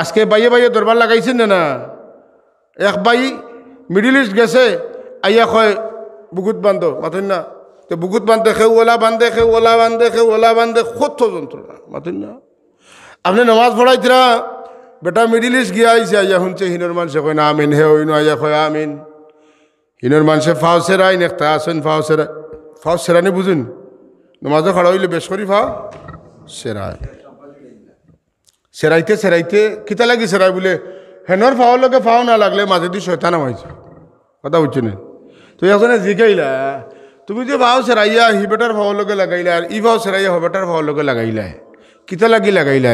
আজকে বাইয়ে বাইয়ে দরবার লাগাইছেন না না এক বাই মিডিল ইস্ট গেছে আইয়া কয় বুকুত বান্ধ মাথুন না তো বুকুত বান্ধে খেউ ওলা বান্ধে খেউ ওলা বান্ধে খেউ ওলা বান্ধে সত্য যন্ত্রণা মাথুন না আপনি নামাজ পড়াইছিলা বেটা মিডিল ইস্ট গিয়া আইসে আইয়া শুনছে হিনোর মানুষে কয় না আমিন হে ওইনো আইয়া কয় আমিন হিনোর মানুষে ফাও সেরাই নেখতা আসেন ফাও সেরা ফাও সেরানি বুঝুন নমাজও খাড়া হইলে বেশ করি ফাও সেরায় সেরাইতে সেরাইতে কিতা লাগি সেরাই বলে হেনর ফাওয়ার লোকে ফাও না লাগলে মাঝে দিয়ে শয়তান নামাইছে কথা বুঝছো না তো এখন জিগাইলা তুমি যে ভাও সেরাইয়া হি বেটার ভাওয়ার লোকে লাগাইলা আর ই ভাও সেরাইয়া হবেটার ভাওয়ার লোকে লাগাইলা কিতা লাগি লাগাইলা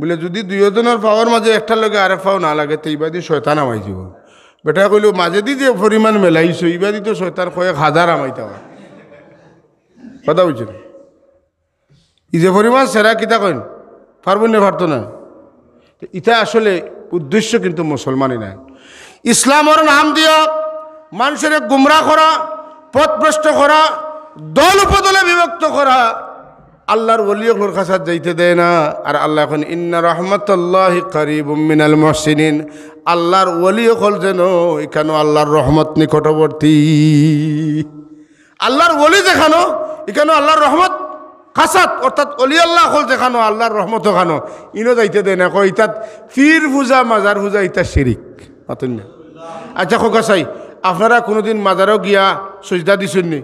বলে যদি দুইজনের ফাওয়ার মাঝে একটা লগে আরেক ফাও না লাগে তো ইবাদি শয়তান আমাই যাব বেটা কইলো মাঝে দি যে পরিমাণ মেলাইছো ইবাদি তো শয়তান কয়েক হাজার আমাইতে হয় কথা বুঝছেন ই যে পরিমাণ সেরা কিতা কইন পারবেন নে পারতো না এটা আসলে উদ্দেশ্য কিন্তু মুসলমানই নাই ইসলামর নাম দিও মানুষের গুমরা করা পথভ্রষ্ট করা দল উপদলে বিভক্ত করা আল্লাহর ওলিয়র কাছে যাইতে দেয় না আর আল্লাহ এখন ইন্না রহমতুল্লাহ করিব মিনাল মহসিনিন আল্লাহর খোল যেন এখানে আল্লাহর রহমত নিকটবর্তী আল্লাহর ওলি দেখানো এখানে আল্লাহর রহমত কাসাত অর্থাৎ অলি আল্লাহ হল দেখানো আল্লাহর রহমত খানো ইনো যাইতে দেয় না কয় ইতাত ফির পূজা মাজার ভুজা ইতা শিরিক মাতুন না আচ্ছা খোকা চাই আপনারা কোনোদিন মাজারও গিয়া সজদা দিছেন নি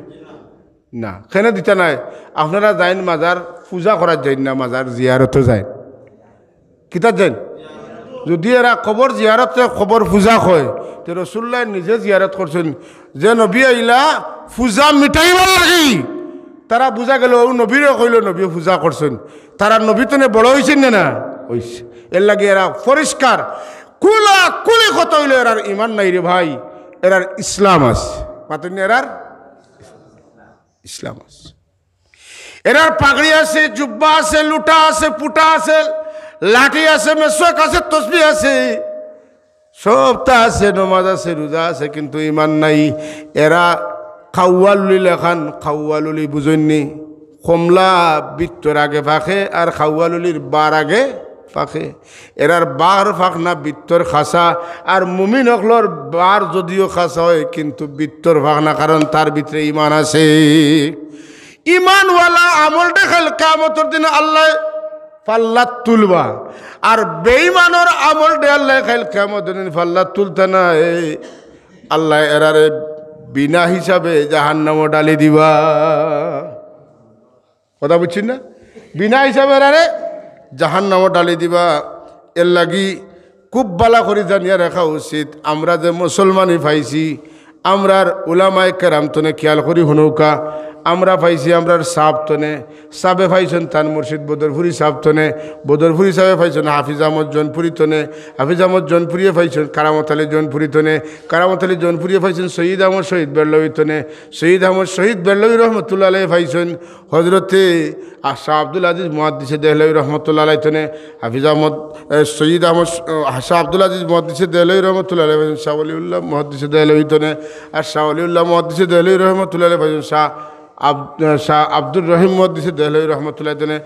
না কেন দিতা নাই আপনারা যাইন মাজার পূজা করার যাই না মাজার জিয়ারতও যায় কিতার যাইন যদি এরা খবর জিয়ারত খবর পূজা কয় তো রসুল্লাহ নিজে জিয়ারত করছেন যে নবী আইলা পূজা মিটাইবার লাগি তারা বুঝা গেল ও নবীরও কইল নবী পূজা করছেন তারা নবী তো বড় হয়েছেন না না হইছে এর লাগে এরা পরিষ্কার কুলা কুলি কত হইল এরার ইমান নাই রে ভাই এরার ইসলাম আছে মাতন এরার ইসলাম আছে এরার পাগড়ি আছে জুব্বা আছে লুটা আছে পুটা আছে লাঠি আছে মেসক আছে তসবি আছে তা আছে নমাজ আছে রোজা আছে কিন্তু ইমান নাই এরা খাওয়ালুলি লেখান খাওয়ালুলি বুঝেননি কমলা বৃত্তর আগে ফাঁকে আর খাওয়ালুলির বার আগে ফাঁকে এরার বার ফাঁক না বৃত্তর খাসা আর মুমিন অকলর বার যদিও খাসা হয় কিন্তু বৃত্তর ফাঁক না কারণ তার ভিতরে ইমান আছে ইমানওয়ালা আমল খাল কামতর দিন আল্লাহ ফাল্লা তুলবা আর বেইমানোর আমল আল্লাহ খাইল কামতর দিন ফাল্লা তুলতে না আল্লাহ এরারে বিনা হিসাবে জাহান্নাম ডালি দিবা কথা বুঝছেন না বিনা হিসাবে জাহান জাহান্নাম ডালি দিবা এর লাগি খুব বালা করে জানিয়া রাখা উচিত আমরা যে মুসলমানই পাইছি আমরার ওলামায় কেরাম তনে খেয়াল করি হনৌকা আমরা পাইছি আমরার সাবতনে সাবে পাইছেন তান মুর্শিদ বদরপুরি সাবতনে বদরপুরি সাবে পাইছেন হাফিজ আহমদ জনপুরিতনে হাফিজ আহমদ জনপুরিয়ে পাইছেন কারামত আলী জনপুরিতনে কারামত আলী জনপুরিয়ে পাইছেন শহীদ আহমদ শহীদ বেল্লবিতনে শহীদ আহমদ শহীদ বেল্লবী রহমতুল্লা আলাই হজরতে আশা আব্দুল আজিজ মহাদিসে দেহলবী রহমতুল্লাহ আলাইতনে হাফিজ আহমদ সৈয়দ আহমদ শাহ আব্দুল আজিজ মহাদিসে দেহলবী রহমতুল্লাহ আলাই পাইছেন শাহ উল্লাহ মহাদিসে দেহলবিতনে আর শাহ উল্লাহ মহাদিসে দেহলবী রহমতুল্লাহ আলাই পাইছেন শাহ শাহ আব্দুর রহিম মহাদিসে দেহলাই রহমতুল্লাহ তনে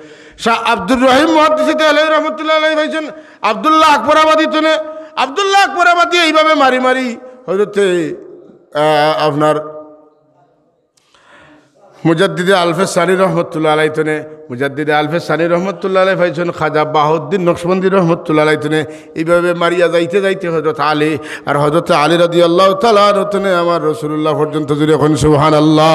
শাহ আব্দুর রহিম মহাদিসে দেহলাই রহমতুল্লাহ ভাইছেন আবদুল্লাহ আকবরাবাদী তনে আবদুল্লাহ আকবরাবাদী এইভাবে মারি মারি হয়তো আপনার মুজাদ্দিদে আলফেজ সানি রহমতুল্লা আলাইতনে মুজাদ্দিদে আলফেজ সানি রহমতুল্লা আলাই ফাইছেন খাজা বাহুদ্দিন নকশবন্দি রহমতুল্লা আলাইতনে এইভাবে মারিয়া যাইতে যাইতে হজরত আলী আর হজরত আলী রদি আল্লাহ তালাতনে আমার রসুল্লাহ পর্যন্ত জুড়ে এখন সুহান আল্লাহ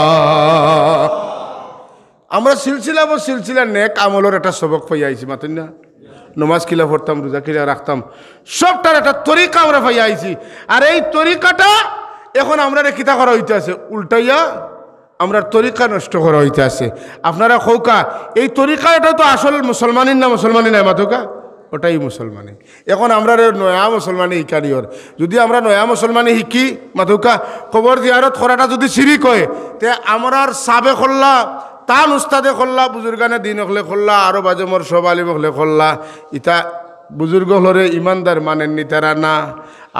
আমরা সিলসিলা বা সিলসিলা নেক আমলের একটা সবক পাইয়া আইছি মাতুন না নমাজ কিলা পড়তাম রোজা কিলা রাখতাম সবটার একটা তরিকা আমরা পাইয়া আইছি আর এই তরিকাটা এখন আমরা রেখিতা করা হইতে আছে উল্টাইয়া আমরা তরিকা নষ্ট করা হইতে আছে আপনারা খৌকা এই তরিকা এটা তো আসল মুসলমানের না মুসলমানের নাই মাতোকা ওটাই মুসলমানে এখন আমরা নয়া মুসলমানে শিকারি ওর যদি আমরা নয়া মুসলমানে শিকি মাধুকা খবর দিয়ারত খরাটা যদি সিঁড়ি কয় তে আমরার সাবে খোল্লা তান উস্তাদে খোল্লা বুজুর্গানে দিন হলে খোল্লা আরো বাজে মোর সব আলিম হলে খোল্লা ইতা বুজুর্গ হলরে ইমানদার মানেননি তারা না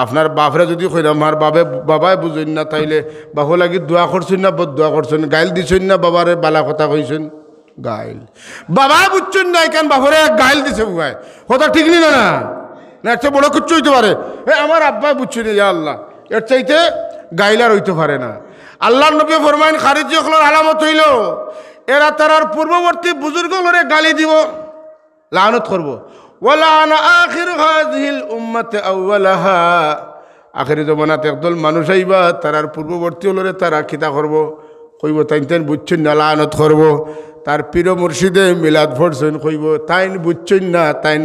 আপনার বাপরে যদি কইলাম আমার বাবে বাবাই বুঝুন না তাইলে বাহু লাগি দোয়া করছেন না বদ দোয়া করছেন গাইল দিছেন না বাবারে বালা কথা কইছেন গাইল বাবা বুঝছেন না কেন বাপরে গাইল দিছে বুবাই কথা ঠিক নি না না এর চেয়ে বড় কিচ্ছু হইতে পারে এ আমার আব্বাই বুঝছেন ইয়া আল্লাহ এর চাইতে গাইলার হইতে পারে না আল্লাহ নবী ফরমাইন খারিজি হকলোর আলামত হইল এরা তারার পূর্ববর্তী বুজুর্গলরে গালি দিব লানত করব ওয়ালান আখির হাজিল উম্মাতে আউ্লাহা আখেরি জমানাতে একদল মানুষ আইবা তারার পূর্ববর্তী হলরে তারা খিতা করবো কইব তাইন তাইন বুঝছেন না লানত করব তার পীর মুর্শিদে মিলাদ ভরছেন কইব তাইন বুঝছেন না তাইন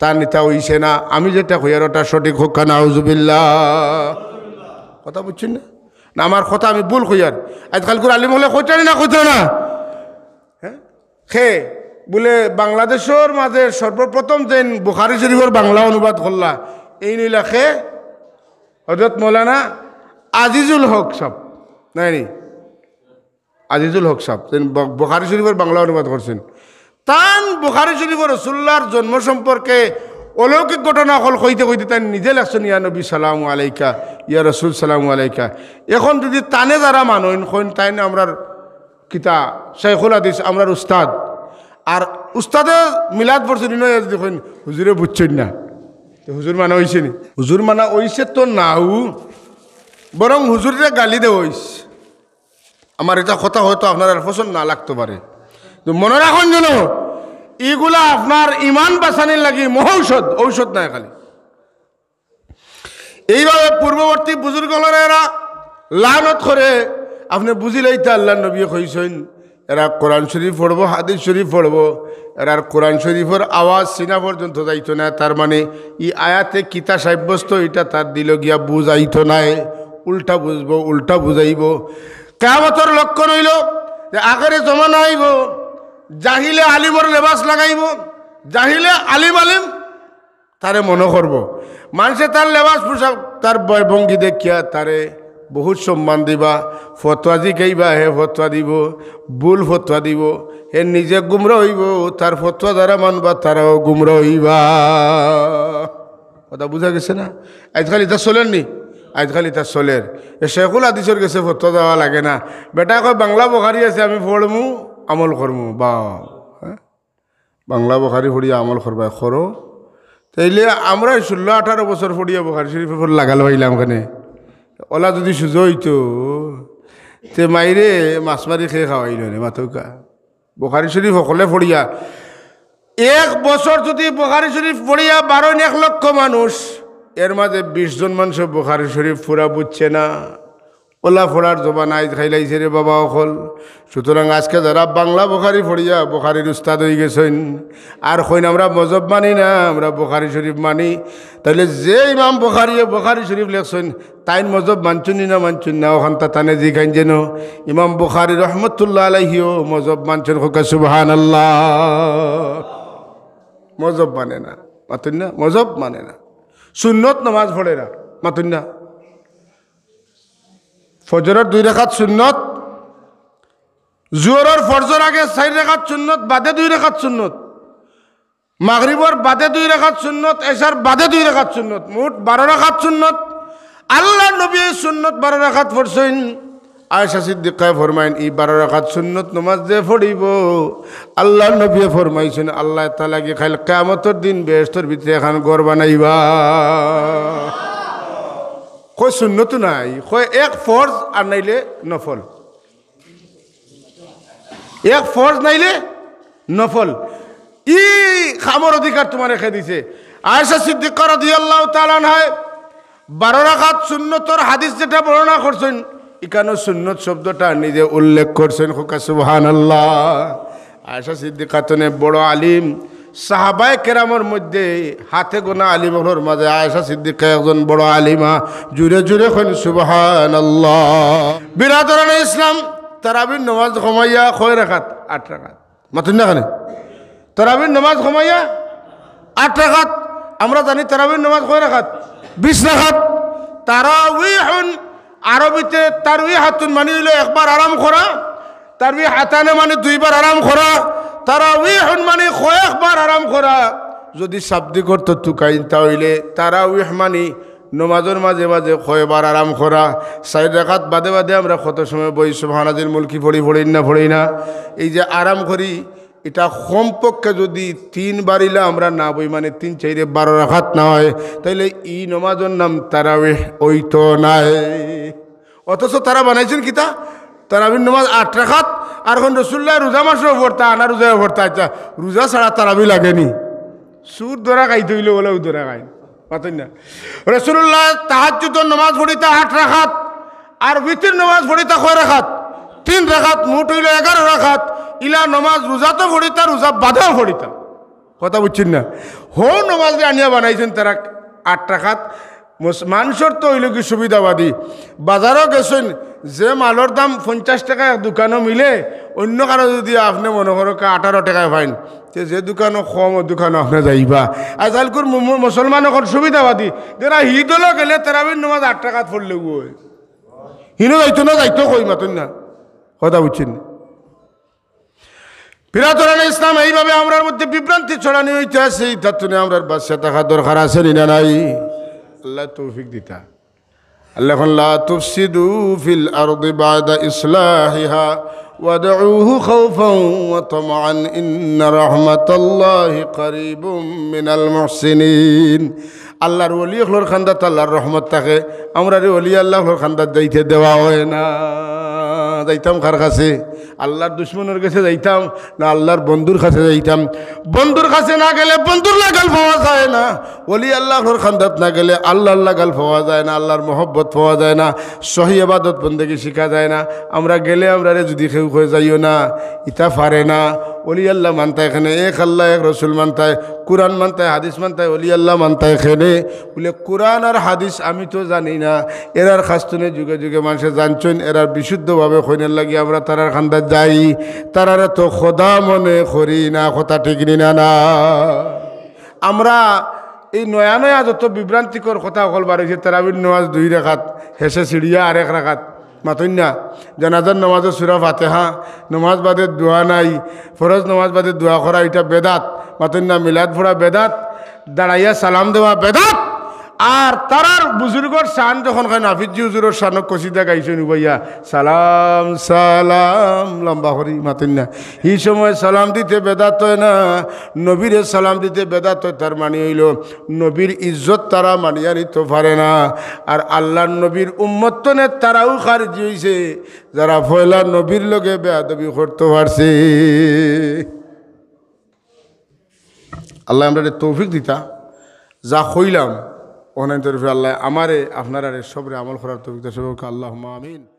তা নিতা হইছে না আমি যেটা হইয়ার ওটা সঠিক হোক না হজুবিল্লা কথা বুঝছেন না না আমার কথা আমি ভুল কইয়ার আজকালকুর আলিম হলে কইতে না কইতে না হ্যাঁ খে বলে বাংলাদেশের মাঝে সর্বপ্রথম যেন বুখারি শরীফের বাংলা অনুবাদ করলা এই নিলাখে হজরত মৌলানা আজিজুল হক সব নাই নি আজিজুল হক সব তিনি বুখারি শরীফের বাংলা অনুবাদ করছেন তান বুখারি শরীফের রসুল্লার জন্ম সম্পর্কে অলৌকিক ঘটনা হল কইতে কইতে তাই নিজে লাগছেন ইয়া নবী সালাম আলাইকা ইয়া রসুল সালাম আলাইকা এখন যদি তানে যারা মানুষ তাই আমরা কিতা শেখুল আদিস আমরা উস্তাদ আর উস্তাদে মিলাদ পড়ছেন নয় দেখুন হুজুরে বুঝছেন না হুজুর মানা হয়েছে নি হুজুর মানা হয়েছে তো নাও বরং হুজুরে গালি দে আমার এটা কথা হয়তো আপনার আর পছন্দ না লাগতে পারে তো মনে রাখুন যেন এগুলা আপনার ইমান বাঁচানির লাগে মহৌষধ ঔষধ নাই খালি এইভাবে পূর্ববর্তী বুজুর্গলরা লানত করে আপনি বুঝিলেই তো আল্লাহ নবী হয়েছেন এরা কোরআন শরীফ পড়বো হাদিস শরীফ পড়বো এরা কোরআন শরীফের আওয়াজ সিনা পর্যন্ত যাইতো না তার মানে ই আয়াতে কিতা সাব্যস্ত এটা তার দিল গিয়া বুঝাইত নাই উল্টা বুঝবো উল্টা বুঝাইব কেমতর লক্ষ্য রইল যে আগরে জমা নাইব জাহিলে আলিমর লেবাস লাগাইব জাহিলে আলিম আলিম তারে মনে করবো মানুষে তার লেবাস পোশাক তার ভঙ্গি দেখিয়া তারে বহুত সম্মান দিবা ফতোয়া জিকাইবা হে ফতোয়া দিব ভুল ফতোয়া দিব হে নিজে গুমর হইব তার ফতোয়া দ্বারা মানবা তারাও গুমর হইবা কথা বুঝা গেছে না আজকাল এটা চলেননি নি আজকাল এটা চলের এ সেকুল আদিশর গেছে ফতোয়া দেওয়া লাগে না বেটা কয় বাংলা বখারি আছে আমি পড়মু আমল করমু বা বাংলা বখারি পড়িয়া আমল করবাই করো তাইলে আমরা ষোলো আঠারো বছর পড়িয়া বখারি শরীফে লাগালো ভাইলাম ওখানে ওলা যদি সুযোগ হইতো তে মাইরে মাছ মারি খেয়ে খাওয়াইল রে মাথৌকা বখারি শরীফ সকলে ফড়িয়া এক বছর যদি বখারি শরীফ ফড়িয়া বারো এক লক্ষ মানুষ এর মাঝে বিশজন মানুষ বখারি শরীফ ফুরা বুঝছে না ওলা ফোড়ার জবান আইজ খাইলাইছে রে বাবা অকল সুতরাং আজকে যারা বাংলা বোখারি ফড়িয়া বোখারির উস্তাদ হয়ে গেছেন আর হইন আমরা মজব মানি না আমরা বোখারি শরীফ মানি তাহলে যে ইমাম বোখারিয়ে বোখারি শরীফ লেখছেন তাইন মজব মানছুনি না মানছুন না ওখান তা তানে যে খাইন যেন ইমাম বোখারি রহমতুল্লাহ আলহিও মজব মানছেন হোকা সুবাহান আল্লাহ মজব মানে না মাতুন না মজব মানে না সুন্নত নামাজ ফড়ে না মাতুন না ফজরের দুই রেখাত সুন্নত জোরের ফজর আগে চার রেখাত সুন্নত বাদে দুই রেখাত সুন্নত মাগরীবর বাদে দুই রেখাত সুন্নত এসার বাদে দুই রেখাত সুন্নত মোট বারো রেখাত সুন্নত আল্লাহ নবী সুন্নত বারো রেখাত ফরসইন আয়সা সিদ্দিকায় ফরমাইন ই বারো রাখাত সুন্নত নমাজ যে ফড়িব আল্লাহ নবী ফরমাইছেন আল্লাহ তালাকে খাইল কেমতর দিন বেহস্তর ভিতরে এখন গড় বানাইবা কয় শূন্যতো নাই কয় এক ফর্জ আর নাইলে নফল এক ফর্জ নাইলে নফল ই খামর অধিকার তোমার রেখে দিছে আয়সা সিদ্দিকর আল্লাহ তালান হয় বারো রাখাত শূন্যতর হাদিস যেটা বর্ণনা করছেন ইকানো সুন্নত শব্দটা নিজে উল্লেখ করছেন খোকা সুবহান আল্লাহ আয়সা সিদ্দিকাতনে বড় আলিম সাহাবায় কেরামের মধ্যে হাতে গোনা আলিমহর মাঝে আয়সা সিদ্দিক একজন বড় আলিমা জুড়ে জুড়ে খন সুবাহান বিরাদরণ ইসলাম তারাবির নমাজ কমাইয়া খয় রাখাত আট রাখাত মাথুন না খানে তারাবির নমাজ কমাইয়া আট রাখাত আমরা জানি তারাবির নমাজ খয় রাখাত বিশ রাখাত তারা উই এখন আরবিতে তার উই হাতুন মানি হইল একবার আরাম করা তারবি হাতানে মানে দুইবার আরাম করা তারা উইহন মানে কয়েকবার আরাম করা যদি শাব্দিক অর্থ তুকাইন তাহলে তারা উইহ মানে নমাজের মাঝে মাঝে কয়বার আরাম করা সাইড রাখাত বাদে বাদে আমরা কত সময় বই সুভানাদের মুলকি ভরি ভরি না ভরি না এই যে আরাম করি এটা কমপক্ষে যদি তিন বারিলা আমরা না বই মানে তিন চাইরে বারো রাখাত না হয় তাইলে ই নমাজের নাম তারা ওই তো নাই অথচ তারা বানাইছেন কিতা তারাবির নমাজ আট রাখাত আর এখন রসুল্লাহ রোজা মাসেও ভরতা আনা রোজাও ভরতা আচ্ছা রোজা ছাড়া তারাবি লাগেনি সুর দোরা খাই ধইলে বলে ও দোরা খাই পাতেন না রসুল্লাহ তাহাজুত নমাজ পড়িতা আট রাখাত আর বৃত্তির নমাজ পড়িতা কয় রাখাত তিন রাখাত মুঠ হইলে এগারো রাখাত ইলা নমাজ রোজা তো পড়িতা রোজা বাধাও পড়িতা কথা বুঝছেন না হো নমাজ আনিয়া বানাইছেন তারা আট রাখাত মানুষের তো হইল কি সুবিধাবাদী বাজারও গেছেন যে মালের দাম পঞ্চাশ টাকা দোকানও মিলে অন্য কারো যদি আপনি মনে করো আঠারো টাকায় পাইন যে যে দোকানও কম দোকানও আপনি যাইবা আজকালকর মুসলমান এখন সুবিধাবাদী যারা হিদলও গেলে তেরাবিন নমাজ আট টাকা ফুললে গই হিনো যাইতো না যাইতো কই মাতুন না কথা বুঝছেন ফিরাতরান ইসলাম এইভাবে আমরার মধ্যে বিভ্রান্তি ছড়ানি হইতে আছে তার জন্য আমরার বাচ্চা থাকা দরকার আছে না নাই আল্লাহ তৌফিক দিতা আল্লাহ লা তুফসিদু ফিল আরদি বাদা ইসলাহিহা ওয়াদউহু খাওফান ওয়া তামআন ইন্না রাহমাতাল্লাহি করিবুম মিনাল মুহসিনিন আল্লাহর ওলি হলর খান্দাত আল্লাহর রহমত থাকে আমরা রে ওলি আল্লাহ হলর খান্দাত দেওয়া হয় না যাইতাম কার কাছে আল্লাহর দুশ্মনের কাছে যাইতাম না আল্লাহর বন্ধুর কাছে যাইতাম বন্ধুর কাছে না গেলে বন্ধুর লাগাল পাওয়া যায় না অলি আল্লাহর খান্দাত না গেলে আল্লাহর লাগাল পাওয়া যায় না আল্লাহর মহব্বত পাওয়া যায় না সহি আবাদত বন্দেকে শেখা যায় না আমরা গেলে আমরা যদি কেউ হয়ে যাইও না ইতা পারে না অলি আল্লাহ মানতা এখানে এক আল্লাহ এক রসুল মানতায় কোরআন মানতায় হাদিস মানতায় অলি আল্লাহ মানতা এখানে বলে কোরআন আর হাদিস আমি তো জানি না এরার খাস্তুনে যুগে যুগে মানুষে জানছেন এরার বিশুদ্ধভাবে খৈনের লাগি আমরা তারার খান্দার যাই তারারা তো খোদা মনে করি না কথা ঠিক না না আমরা এই নয়া নয়া যত বিভ্রান্তিকর কথা অকল বাড়িছে তারাবির নওয়াজ দুই রেখাত হেসে সিঁড়িয়া আরেক রেখাত মাতন্যা জানাজার নামাজের সুরা ফাতেহা নমাজ বাদে দোয়া নাই ফরজ নমাজ বাদে দোয়া করা এটা বেদাত মাতন্যা মিলাদ ফোড়া বেদাত দাঁড়াইয়া সালাম দেওয়া বেদাত আর তারার বুজুর্গর সান যখন খাই নাফিজি হুজুরের সানক কচিদা গাইছে ভাইয়া সালাম সালাম লম্বা করি মাতেন না এই সময় সালাম দিতে বেদাত হয় না নবীরে সালাম দিতে বেদাত হয় তার মানি হইল নবীর ইজ্জত তারা মানিয়া নিতে পারে না আর আল্লাহর নবীর উম্মত্তনে তারাও খারিজ হয়েছে যারা ফয়লা নবীর লোকে বেয়াদবি করতে পারছে আল্লাহ আমরা তৌফিক দিতা যা হইলাম অনেক তরফে আল্লাহ আমারে আপনারা সবরে আমল করার তফিক আল্লাহ আমিন